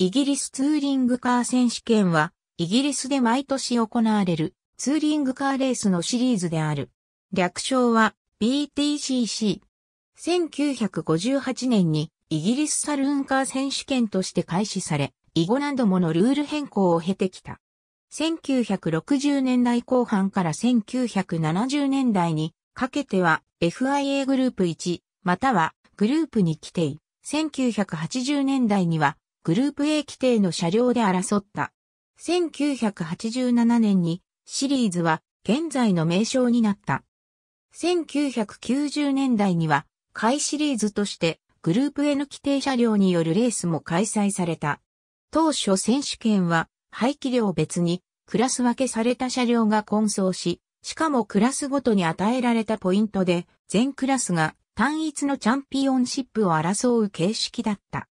イギリスツーリングカー選手権は、イギリスで毎年行われるツーリングカーレースのシリーズである。略称は BTCC。1958年にイギリスサルーンカー選手権として開始され、以後何度ものルール変更を経てきた。1960年代後半から1970年代にかけては FIA グループ1またはグループ2規定。1980年代にはグループ A 規定の車両で争った。1987年にシリーズは現在の名称になった。1990年代には、海シリーズとしてグループ N 規定車両によるレースも開催された。当初選手権は排気量別にクラス分けされた車両が混走し、しかもクラスごとに与えられたポイントで全クラスが単一のチャンピオンシップを争う形式だった。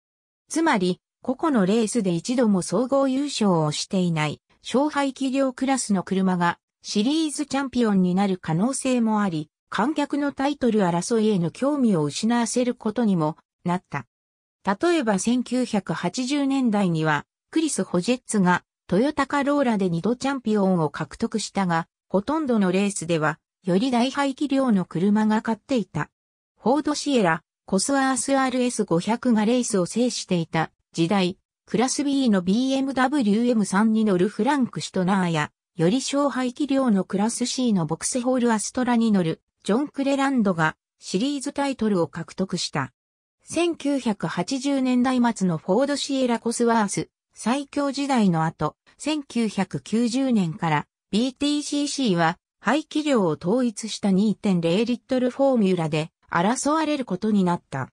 つまり、個々のレースで一度も総合優勝をしていない、勝敗企業クラスの車が、シリーズチャンピオンになる可能性もあり、観客のタイトル争いへの興味を失わせることにもなった。例えば1980年代には、クリス・ホジェッツが、トヨタカローラで2度チャンピオンを獲得したが、ほとんどのレースでは、より大排気量の車が勝っていた。フォードシエラ、コスアース RS500 がレースを制していた時代、クラス B の BMW M3 に乗るフランク・シュトナーや、より小排気量のクラス C のボクセホール・アストラに乗るジョン・クレランドがシリーズタイトルを獲得した。1980年代末のフォードシエラ・コスワース最強時代の後、1990年から BTCC は排気量を統一した2.0リットルフォーミュラで争われることになった。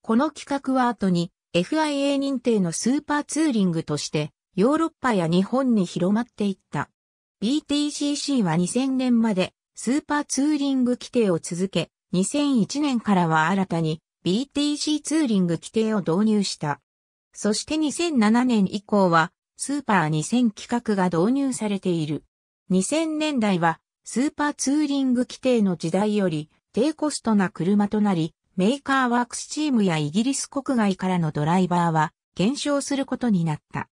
この企画は後に FIA 認定のスーパーツーリングとしてヨーロッパや日本に広まっていった。BTCC は2000年までスーパーツーリング規定を続け、2001年からは新たに BTC ツーリング規定を導入した。そして2007年以降はスーパー2000規格が導入されている。2000年代はスーパーツーリング規定の時代より低コストな車となり、メーカーワークスチームやイギリス国外からのドライバーは減少することになった。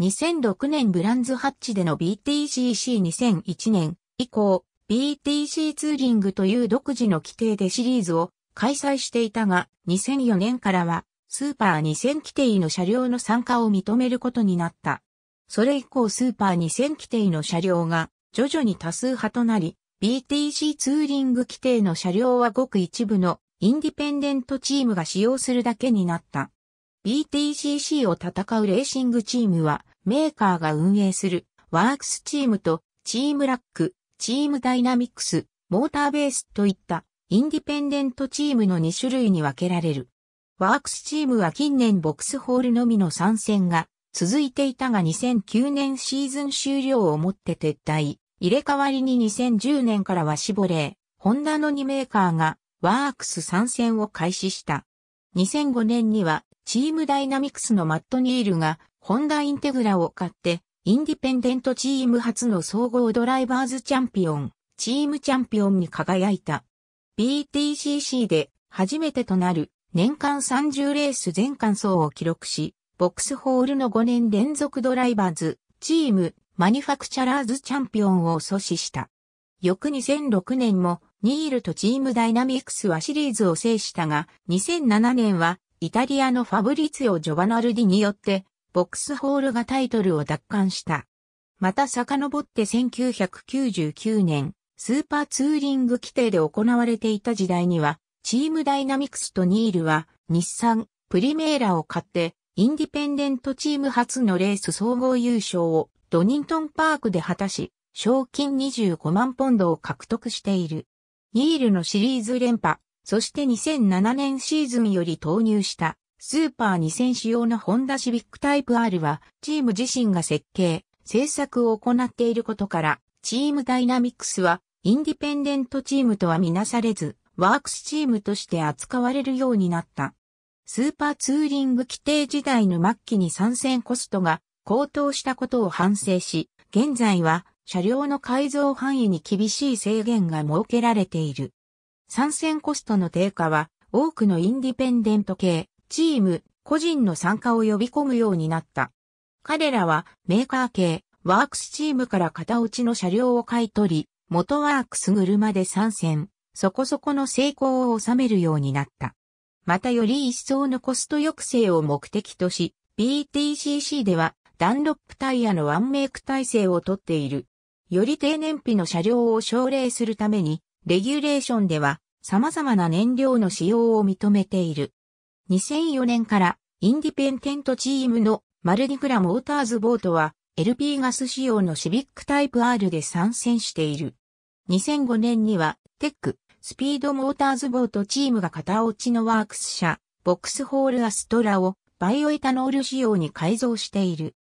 2006年ブランズハッチでの BTCC2001 年以降、BTC ツーリングという独自の規定でシリーズを開催していたが、2004年からはスーパー2000規定の車両の参加を認めることになった。それ以降スーパー2000規定の車両が徐々に多数派となり、BTC ツーリング規定の車両はごく一部のインディペンデントチームが使用するだけになった。BTCC を戦うレーシングチームは、メーカーが運営するワークスチームとチームラック、チームダイナミクス、モーターベースといったインディペンデントチームの2種類に分けられる。ワークスチームは近年ボックスホールのみの参戦が続いていたが2009年シーズン終了をもって撤退。入れ替わりに2010年からは絞れ、ホンダの2メーカーがワークス参戦を開始した。2005年にはチームダイナミクスのマット・ニールがホンダインテグラを買ってインディペンデントチーム初の総合ドライバーズチャンピオン、チームチャンピオンに輝いた。BTCC で初めてとなる年間30レース全完走を記録し、ボックスホールの5年連続ドライバーズ、チーム、マニファクチャラーズチャンピオンを阻止した。翌2006年もニールとチームダイナミクスはシリーズを制したが、2007年はイタリアのファブリツィオ・ジョバナルディによって、ボックスホールがタイトルを奪還した。また遡って1999年、スーパーツーリング規定で行われていた時代には、チームダイナミクスとニールは、日産、プリメーラを買って、インディペンデントチーム初のレース総合優勝をドニントンパークで果たし、賞金25万ポンドを獲得している。ニールのシリーズ連覇、そして2007年シーズンより投入したスーパー2000仕様のホンダシビックタイプ R はチーム自身が設計、制作を行っていることからチームダイナミクスはインディペンデントチームとはみなされずワークスチームとして扱われるようになった。スーパーツーリング規定時代の末期に参戦コストが高騰したことを反省し、現在は車両の改造範囲に厳しい制限が設けられている。参戦コストの低下は、多くのインディペンデント系、チーム、個人の参加を呼び込むようになった。彼らは、メーカー系、ワークスチームから型落ちの車両を買い取り、元ワークス車で参戦、そこそこの成功を収めるようになった。またより一層のコスト抑制を目的とし、BTCC では、ダンロップタイヤのワンメイク体制をとっている。より低燃費の車両を奨励するために、レギュレーションでは様々な燃料の使用を認めている。2004年からインディペンテントチームのマルディグラモーターズボートは LP ガス仕様のシビックタイプ R で参戦している。2005年にはテック、スピードモーターズボートチームが片落ちのワークス車、ボックスホールアストラをバイオエタノール仕様に改造している。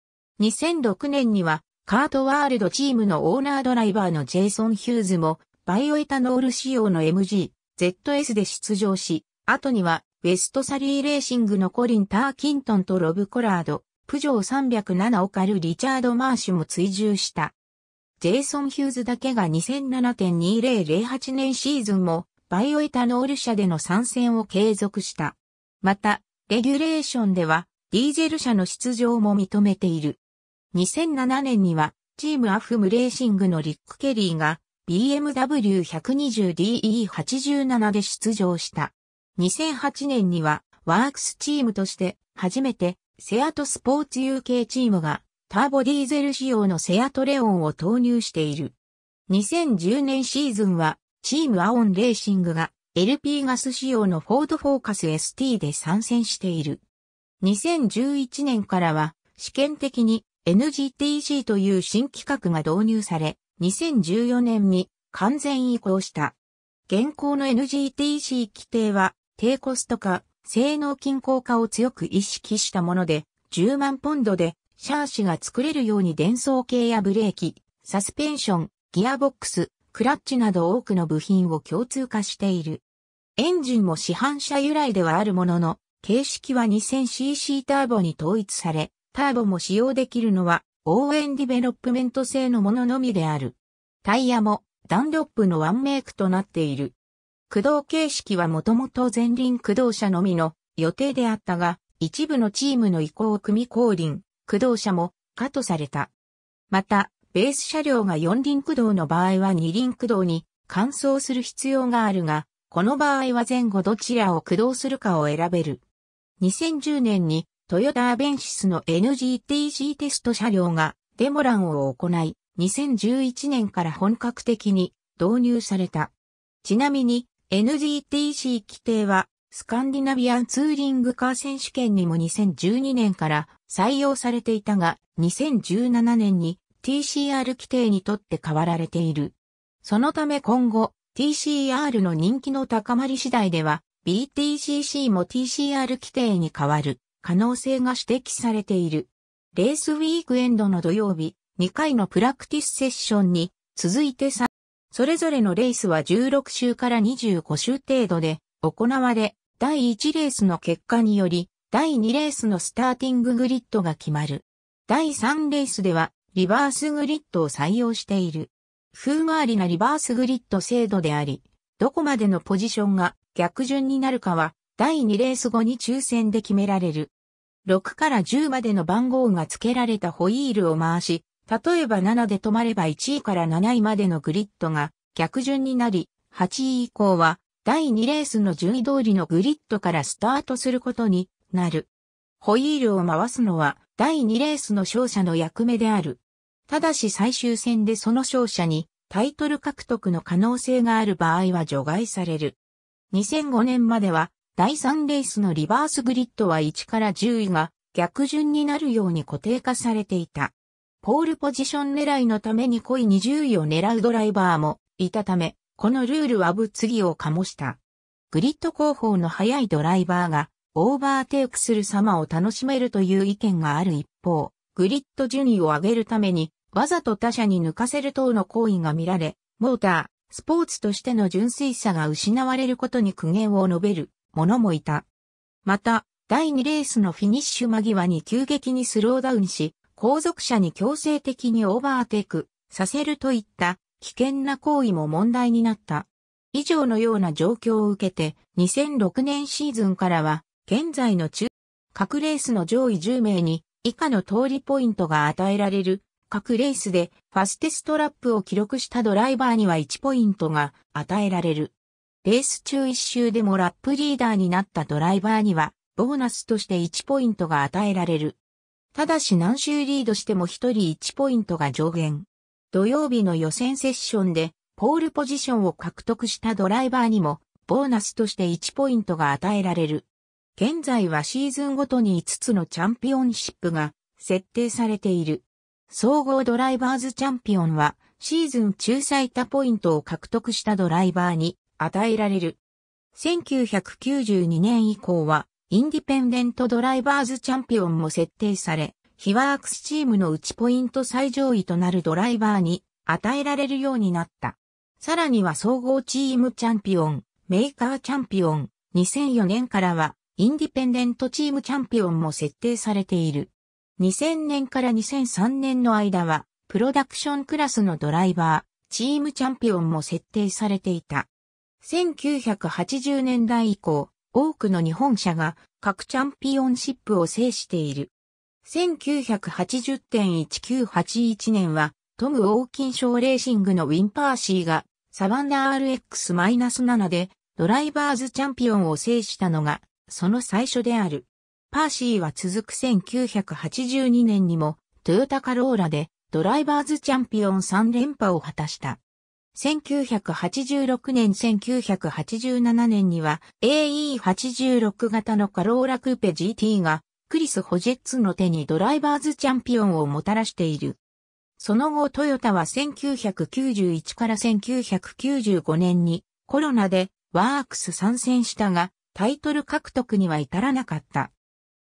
2006年にはカートワールドチームのオーナードライバーのジェイソン・ヒューズも、バイオエタノール仕様の MG、ZS で出場し、後には、ウェストサリーレーシングのコリン・ターキントンとロブ・コラード、プジョー307を狩るリチャード・マーシュも追従した。ジェイソン・ヒューズだけが2007.2008年シーズンもバイオエタノール車での参戦を継続した。また、レギュレーションではディーゼル車の出場も認めている。2007年には、チームアフムレーシングのリック・ケリーが BMW120DE87 で出場した。2008年にはワークスチームとして初めてセアトスポーツ UK チームがターボディーゼル仕様のセアトレオンを投入している。2010年シーズンはチームアオンレーシングが LP ガス仕様のフォードフォーカス ST で参戦している。2011年からは試験的に NGTC という新規格が導入され、2014年に完全移行した。現行の NGTC 規定は、低コスト化、性能均衡化を強く意識したもので、10万ポンドでシャーシが作れるように伝送系やブレーキ、サスペンション、ギアボックス、クラッチなど多くの部品を共通化している。エンジンも市販車由来ではあるものの、形式は 2000cc ターボに統一され、ターボも使用できるのは、応援ディベロップメント製のもののみである。タイヤも、ダンロップのワンメイクとなっている。駆動形式はもともと前輪駆動車のみの予定であったが、一部のチームの移行を組み後輪、駆動車もカットされた。また、ベース車両が四輪駆動の場合は二輪駆動に換装する必要があるが、この場合は前後どちらを駆動するかを選べる。2010年にトヨタアベンシスの NGTC テスト車両がデモランを行い、2011年から本格的に導入された。ちなみに NGTC 規定はスカンディナビアンツーリングカー選手権にも2012年から採用されていたが、2017年に TCR 規定にとって変わられている。そのため今後、TCR の人気の高まり次第では、BTCC も TCR 規定に変わる。可能性が指摘されている。レースウィークエンドの土曜日、2回のプラクティスセッションに続いて3、それぞれのレースは16週から25週程度で行われ、第1レースの結果により、第2レースのスターティンググリッドが決まる。第3レースでは、リバースグリッドを採用している。風変わりなリバースグリッド制度であり、どこまでのポジションが逆順になるかは、第2レース後に抽選で決められる。6から10までの番号が付けられたホイールを回し、例えば7で止まれば1位から7位までのグリッドが逆順になり、8位以降は第2レースの順位通りのグリッドからスタートすることになる。ホイールを回すのは第2レースの勝者の役目である。ただし最終戦でその勝者にタイトル獲得の可能性がある場合は除外される。2005年までは第3レースのリバースグリッドは1から10位が逆順になるように固定化されていた。ポールポジション狙いのために濃い20位を狙うドライバーもいたため、このルールは物議を醸した。グリッド後方の速いドライバーがオーバーテイクする様を楽しめるという意見がある一方、グリッド順位を上げるためにわざと他者に抜かせる等の行為が見られ、モーター、スポーツとしての純粋さが失われることに苦言を述べる者もいた。また、第2レースのフィニッシュ間際に急激にスローダウンし、後続車に強制的にオーバーテイクさせるといった危険な行為も問題になった。以上のような状況を受けて、2006年シーズンからは、現在の中、各レースの上位10名に以下の通りポイントが与えられる。各レースでファステストラップを記録したドライバーには1ポイントが与えられる。レース中一周でもラップリーダーになったドライバーには、ボーナスとして1ポイントが与えられる。ただし何周リードしても1人1ポイントが上限。土曜日の予選セッションで、ポールポジションを獲得したドライバーにも、ボーナスとして1ポイントが与えられる。現在はシーズンごとに5つのチャンピオンシップが設定されている。総合ドライバーズチャンピオンは、シーズン中最多ポイントを獲得したドライバーに、与えられる。1992年以降は、インディペンデントドライバーズチャンピオンも設定され、ヒワークスチームのうちポイント最上位となるドライバーに与えられるようになった。さらには総合チームチャンピオン、メーカーチャンピオン、2004年からは、インディペンデントチームチャンピオンも設定されている。2000年から2003年の間は、プロダクションクラスのドライバー、チームチャンピオンも設定されていた。1980年代以降、多くの日本車が各チャンピオンシップを制している。1980.1981年は、トム・オーキン賞レーシングのウィン・パーシーが、サバンナ RX-7 で、ドライバーズチャンピオンを制したのが、その最初である。パーシーは続く1982年にも、トヨタカローラで、ドライバーズチャンピオン3連覇を果たした。1986年1987年には AE86 型のカローラクーペ GT がクリス・ホジェッツの手にドライバーズチャンピオンをもたらしている。その後トヨタは1991から1995年にコロナでワークス参戦したがタイトル獲得には至らなかった。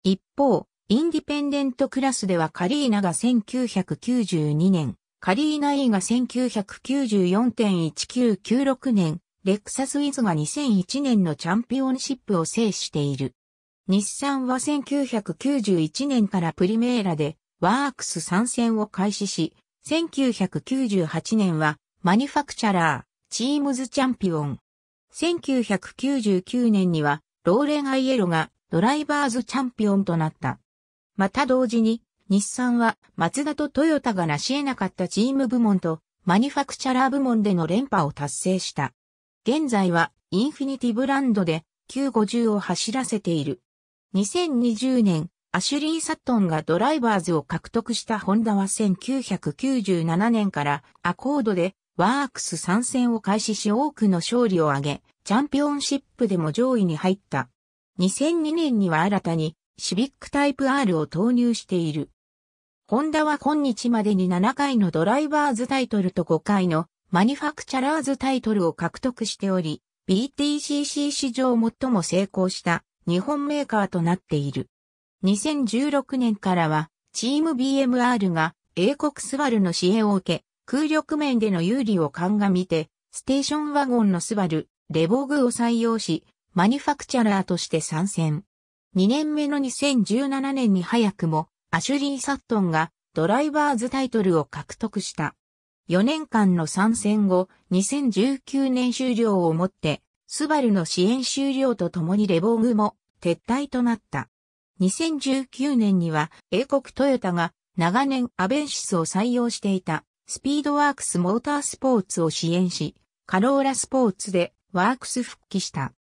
一方、インディペンデントクラスではカリーナが1992年カリーナイが1994.1996年、レクサスウィズが2001年のチャンピオンシップを制している。日産は1991年からプリメーラでワークス参戦を開始し、1998年はマニファクチャラー、チームズチャンピオン。1999年にはローレン・アイエロがドライバーズチャンピオンとなった。また同時に日産はマツダとトヨタが成し得なかったチーム部門とマニファクチャラー部門での連覇を達成した。現在はインフィニティブランドで Q50 を走らせている。2020年、アシュリー・サットンがドライバーズを獲得したホンダは1997年からアコードでワークス参戦を開始し多くの勝利を挙げ、チャンピオンシップでも上位に入った。2002年には新たにシビックタイプ R を投入している。ホンダは今日までに7回のドライバーズタイトルと5回のマニファクチャラーズタイトルを獲得しており、BTCC 史上最も成功した日本メーカーとなっている。2016年からは、チーム BMR が英国スバルの支援を受け、空力面での有利を鑑みて、ステーションワゴンのスバル、レボグを採用し、マニファクチャラーとして参戦。2年目の2017年に早くもアシュリー・サットンがドライバーズタイトルを獲得した。4年間の参戦後、2019年終了をもって、スバルの支援終了とともにレボーグも撤退となった。2019年には英国トヨタが長年アベンシスを採用していたスピードワークスモータースポーツを支援し、カローラスポーツでワークス復帰した。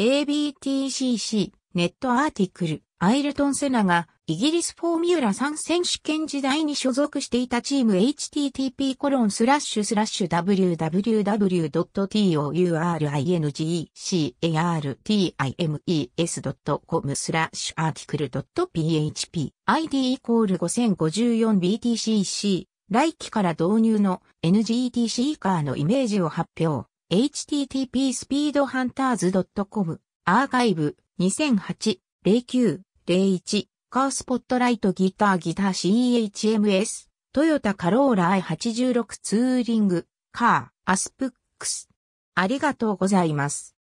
ABTCC、ネットアーティクル、アイルトンセナがイギリスフォーミュラ3選手権時代に所属していたチーム h t t p w w w t o u r i n g c a r t i m e s c o m スラッシュアーティクル .php id イコール 5054btcc 来期から導入の NGTC カーのイメージを発表 http スピードハンターズ .com アーカイブ2008 09 01カースポットライトギターギター CHMS、トヨタカローラ i86 ツーリング、カー、アスプックス。ありがとうございます。